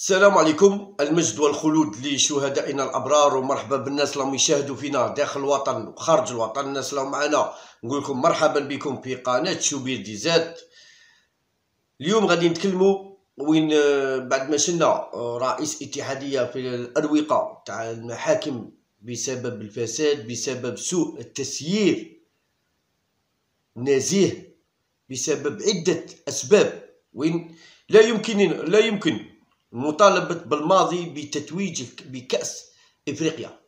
السلام عليكم المجد والخلود لشهدائنا الابرار ومرحبا بالناس اللي يشاهدوا فينا داخل الوطن وخارج الوطن الناس اللي معنا نقول لكم مرحبا بكم في قناه شوبير دي زاد اليوم غادي نتكلموا وين آه، بعد ما شلنا آه، رئيس اتحاديه في الاروقه تاع المحاكم بسبب الفساد بسبب سوء التسيير نزيه بسبب عده اسباب وين لا يمكن لا يمكن مطالبة بالماضي بتتويج بكأس إفريقيا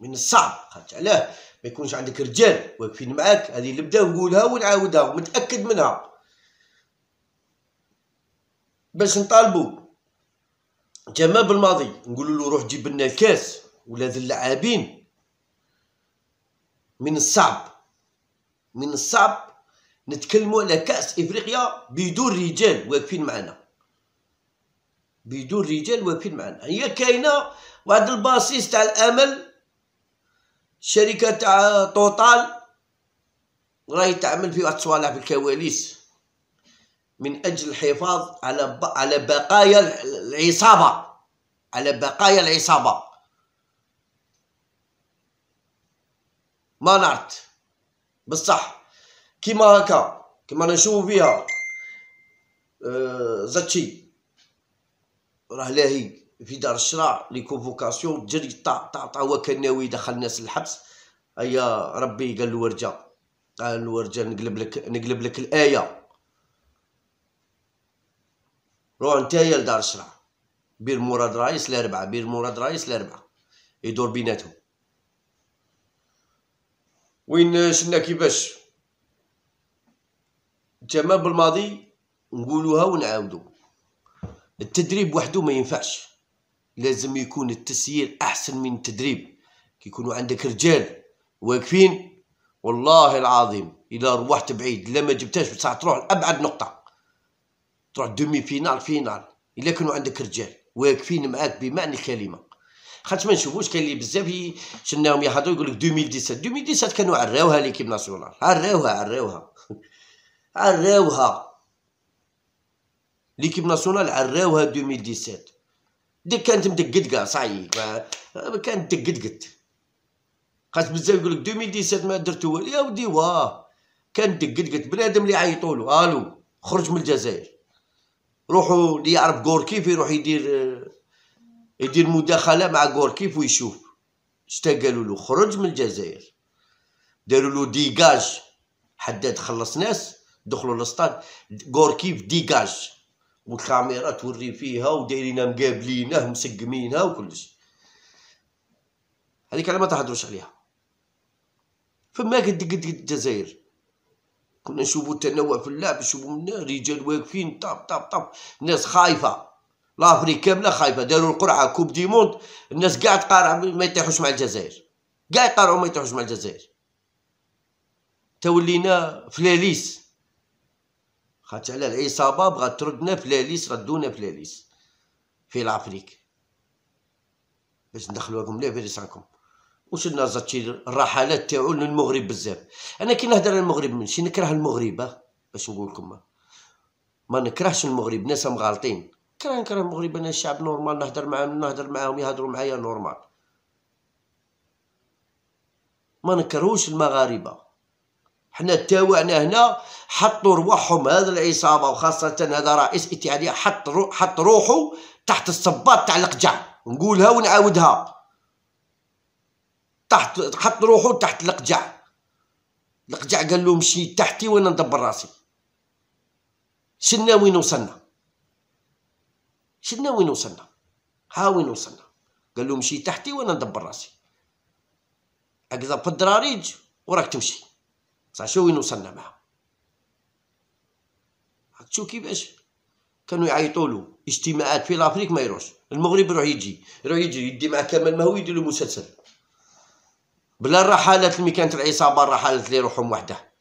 من الصعب خاطر علاه ما يكونش عندك رجال واقفين معاك هذه اللي بدأ نقولها ونعاودها ومتأكد منها باش نطالبوا جمال بالماضي نقول له روح جيب لنا الكاس ولا اللاعبين من الصعب من الصعب نتكلموا على كأس إفريقيا بدون رجال واقفين معنا بدون رجال وفيل معنا هي كاينه واحد الباسيس تاع الامل شركه تاع توتال راهي تعمل في واحد الصوالح في الكواليس من اجل الحفاظ على على بقايا العصابه على بقايا العصابه ما نعرف بصح كيما هكا كيما نشوف فيها آه زاتشي راه لاهي في دار الشرع لي كونفوكاسيون جري طا طا طا هو كان ناوي يدخل الناس الحبس هيا ربي قال له ورجع قال له ورجع نقلب لك نقلب لك الايه روح نتايا لدار الشرع بير مراد رئيس لاربعه بير مراد رئيس لاربعه يدور بيناتهم وين شنا كيفاش تمام بالماضي نقولوها ونعاودو التدريب وحده ما ينفعش لازم يكون التسيير احسن من التدريب كي يكونوا عندك رجال واقفين والله العظيم الا روحت بعيد لا ما جبتهاش بصح تروح لابعد نقطه تروح دومي فينال فينال الا كانوا عندك رجال واقفين معاك بمعنى الكلمه خاطر ما نشوفوش كاين اللي بزاف شناهم يهضروا يقول لك 2017 2017 كانوا عراوها ليكيب ناسيونال عراوها عراوها عراوها ليكيب ناسيونال عراوها 2017 ديك كانت مدقدقة كاع صاي كانت دقدقت خاص بزاف يقول لك 2017 ما درتو والو يا ودي واه كانت دقدقت بنادم اللي عيطولو الو خرج من الجزائر روحوا اللي يعرف غوركيف يروح يدير يدير مداخله مع غوركيف ويشوف شتا قالوا له خرج من الجزائر داروا له ديغاج حداد خلص ناس دخلوا للسطاد غوركيف ديغاج والكاميرا توري فيها ودايرينها مقابلينها مسقمينها وكلش هذيك على ما تهضروش عليها فما قد قد قد الجزائر كنا نشوفوا التنوع في اللعب نشوفوا من رجال واقفين طاب طاب طاب الناس خايفه لافريك كامله خايفه داروا القرعه كوب دي موند الناس قاع تقارع ما يطيحوش مع الجزائر قاع يقارعو ما يطيحوش مع الجزائر تولينا فلاليس خاطش على العصابه بغات تردنا لاليس ردونا لاليس في لافريك باش ندخلوكم لابريس عنكم وشدنا زاتشي الرحلات تاعو للمغرب بزاف انا كي نهدر على المغرب ماشي نكره المغرب باش نقول لكم ما نكرهش المغرب ناس مغالطين كره نكره المغرب انا الشعب نورمال نهدر معاهم نهدر معاهم يهضروا معايا نورمال ما نكرهوش المغاربه حنا تاوعنا هنا حطوا رواحهم هذا العصابه وخاصه هذا رئيس اتحاديه حط رو حط روحه تحت الصباط تاع القجع نقولها ونعاودها تحت حط روحه تحت القجع القجع قال له مشي تحتي وانا ندبر راسي شنا وين وصلنا شنا وين وصلنا ها وين وصلنا قال له مشي تحتي وانا ندبر راسي هكذا بالدراريج وراك تمشي بصح شو وين وصلنا معاهم شو كيفاش كانوا يعيطوا له اجتماعات في لافريك ما يروحش المغرب يروح يجي يروح يجي يدي مع كمال ما هو يدير له مسلسل بلا الرحلات اللي كانت العصابه الرحلات اللي يروحهم وحده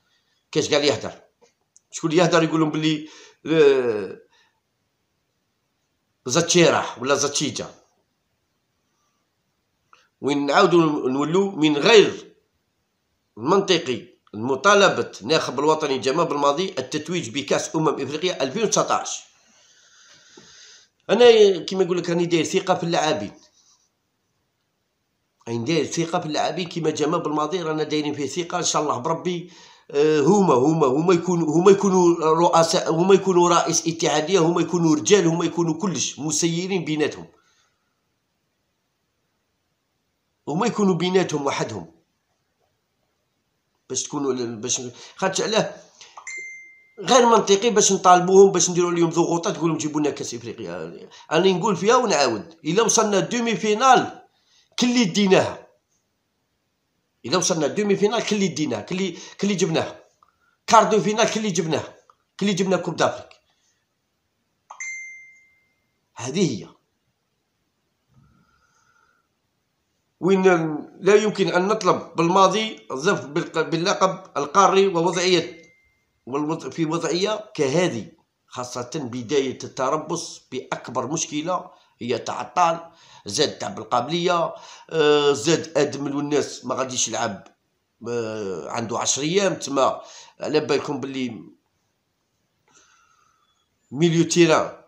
كاش قال يهدر شكون اللي يهدر يقول لهم بلي آه، زاتشيراح ولا زاتشيجا وين نعاودو نولو من غير منطقي مطالبة ناخب الوطني جمال بالماضي التتويج بكأس أمم إفريقيا 2019 أنا كما يقول لك راني داير ثقة في اللاعبين راني داير ثقة في اللاعبين كما جمال بالماضي رانا دايرين فيه ثقة إن شاء الله بربي آه، هما هما هما يكونوا هما يكونوا رؤساء هما يكونوا رئيس اتحاديه هما يكونوا رجال هما يكونوا كلش مسيرين بيناتهم هما يكونوا بيناتهم وحدهم باش تكونوا باش خاطش علاه غير منطقي باش نطالبوهم باش نديروا لهم ضغوطات تقول لهم جيبوا لنا كاس افريقيا انا نقول فيها ونعاود الا وصلنا دومي فينال كلي ديناها الا وصلنا دومي فينال كلي ديناها كلي كلي جبناها كاردو فينال كلي جبناها كلي جبنا كوب دافريك هذه هي وين لا يمكن أن نطلب بالماضي الظرف باللقب القاري ووضعية في وضعية كهذه خاصة بداية التربص بأكبر مشكلة هي تعطال زاد تعب القابلية آه، زاد ادمن والناس ما غاديش يلعب آه، عنده عشر أيام تما على بالكم بلي ميليو تيران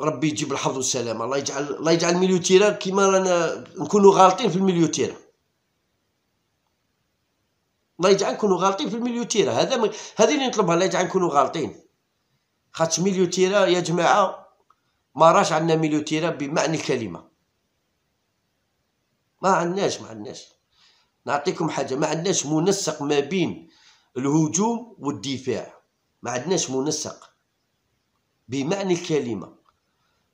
ربي يجيب الحظ والسلامه الله يجعل الله يجعل الميليو تيران كيما رانا نكونوا غالطين في الميليو تيران الله يجعل نكونوا غالطين في الميليو تيرا هذا م... هذه اللي نطلبها الله يجعل نكونوا غالطين خاطش ميليو تيرا يا جماعه ما راش عندنا ميليو تيرا بمعنى الكلمه ما عندناش ما عندناش نعطيكم حاجه ما عندناش منسق ما بين الهجوم والدفاع ما عندناش منسق بمعنى الكلمه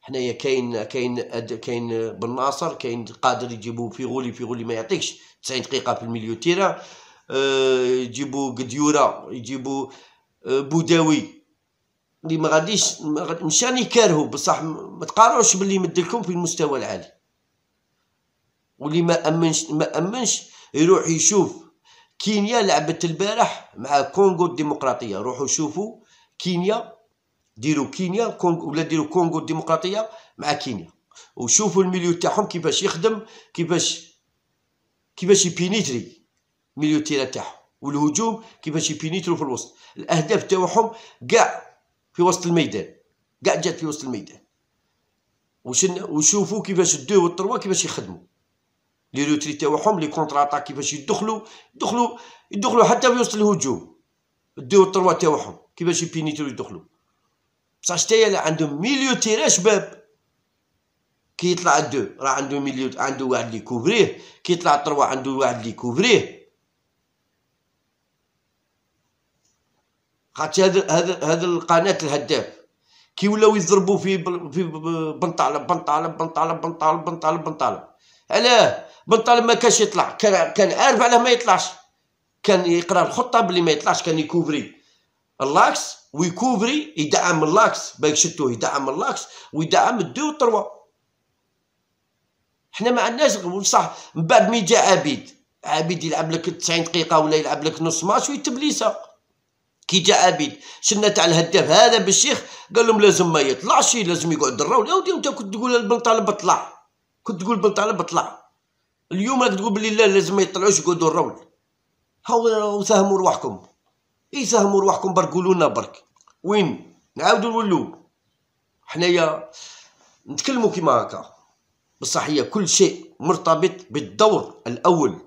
حنايا كاين كاين كاين بن ناصر كاين قادر يجيبو فيغولي فيغولي ما يعطيكش 90 دقيقه في الميليو تيرا آه، يجيبو قديوره يجيبو آه، بوداوي اللي ما غاديش مش راني كارهو بصح ما تقارعوش باللي يمدلكم في المستوى العالي واللي ما امنش ما امنش يروح يشوف كينيا لعبت البارح مع كونغو الديمقراطيه روحوا شوفوا كينيا ديروا كينيا ولا ديروا كونغو الديمقراطيه مع كينيا وشوفوا الميليو تاعهم كيفاش يخدم كيفاش كيفاش يبينيتري الميليو تيرا تاعهم والهجوم كيفاش يبينيترو في الوسط الاهداف تاعهم كاع في وسط الميدان كاع جات في وسط الميدان وشن وشوفوا كيفاش الدو والتروا كيفاش يخدموا لي روتري تاعهم لي كونتر اتاك كيفاش يدخلوا يدخلوا يدخلوا حتى في وسط الهجوم الدو والتروا تاعهم كيفاش يبينيترو يدخلوا بصح حتى اللي يعني عندهم ميليو تيران شباب كي يطلع الدو راه عنده ميليو عنده واحد اللي كوفريه كي يطلع التروا عنده واحد اللي كوفريه خاطش هاد هاد هاد القناه الهداف كي ولاو يضربوا في في بنطالب بنطالب بنطالب بنطالب بنطالب بنطالب علاه بنطالب ما كانش يطلع كان كان عارف علاه ما يطلعش كان يقرا الخطه بلي ما يطلعش كان يكوفري اللاكس ويكوفري يدعم اللاكس باك شتو يدعم اللاكس ويدعم الدو تروا حنا ما عندناش بصح من بعد مي جا عبيد عبيد يلعب لك 90 دقيقه ولا يلعب لك نص ماتش ويتبليسا كي جا عبيد شنا تاع الهداف هذا بالشيخ قال لهم لازم ما يطلعش لازم يقعد الراول ودي انت كنت تقول طالب طلع كنت تقول طالب طلع اليوم راك تقول بلي لا لازم ما يطلعوش يقعدوا الراول هاو فهموا رواحكم يساهموا رواحكم برك قولوا لنا برك وين نعاودوا نولوا حنايا نتكلموا كيما هكا بصح هي كل شيء مرتبط بالدور الاول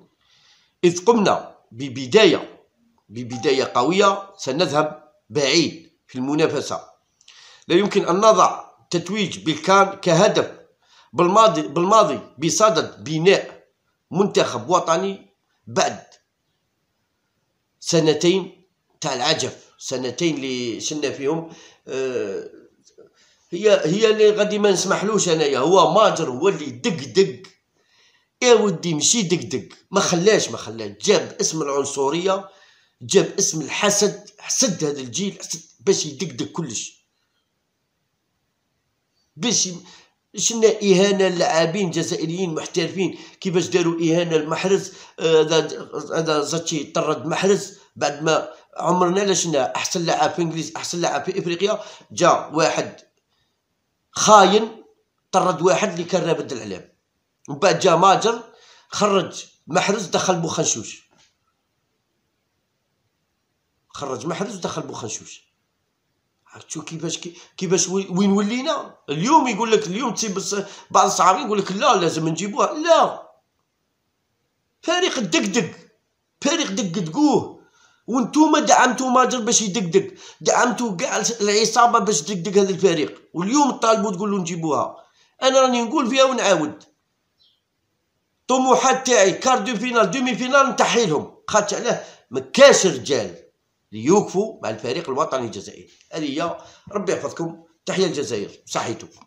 اذ قمنا ببدايه ببدايه قويه سنذهب بعيد في المنافسه لا يمكن ان نضع تتويج بالكان كهدف بالماضي بالماضي بصدد بناء منتخب وطني بعد سنتين تاع العجب سنتين اللي شلنا فيهم آه، هي هي اللي غادي ما نسمحلوش انايا هو ماجر هو اللي دق دق يا ودي مشي دق دق ما خلاش ما خلاش جاب اسم العنصريه جاب اسم الحسد حسد هذا الجيل حسد باش يدقدق كلش باش شنا اهانه للاعبين جزائريين محترفين كيفاش داروا اهانه المحرز آه، هذا هذا زاتشي طرد محرز بعد ما عمرنا لا شفنا احسن لاعب في انجليز احسن لاعب في افريقيا جا واحد خاين طرد واحد اللي كان رابد الاعلام من بعد جا ماجر خرج محرز دخل بوخنشوش خرج محرز دخل بوخنشوش عرفت شو كيفاش كيفاش وين ولينا اليوم يقول لك اليوم تسيب بعض الصحابيين يقول لك لا لازم نجيبوها لا فريق الدقدق فريق دقدقوه وانتوما دعمتوا ماجر باش يدقدق دعمتوا كاع العصابه باش تدقدق هذا الفريق واليوم طالبوا تقولوا نجيبوها انا راني نقول فيها ونعاود طموحات تاعي كار دو فينال دومي فينال نتحيلهم خاطش علاه ما كاش رجال ليوقفوا مع الفريق الوطني الجزائري هذه هي ربي يحفظكم تحيه الجزائر صحيتو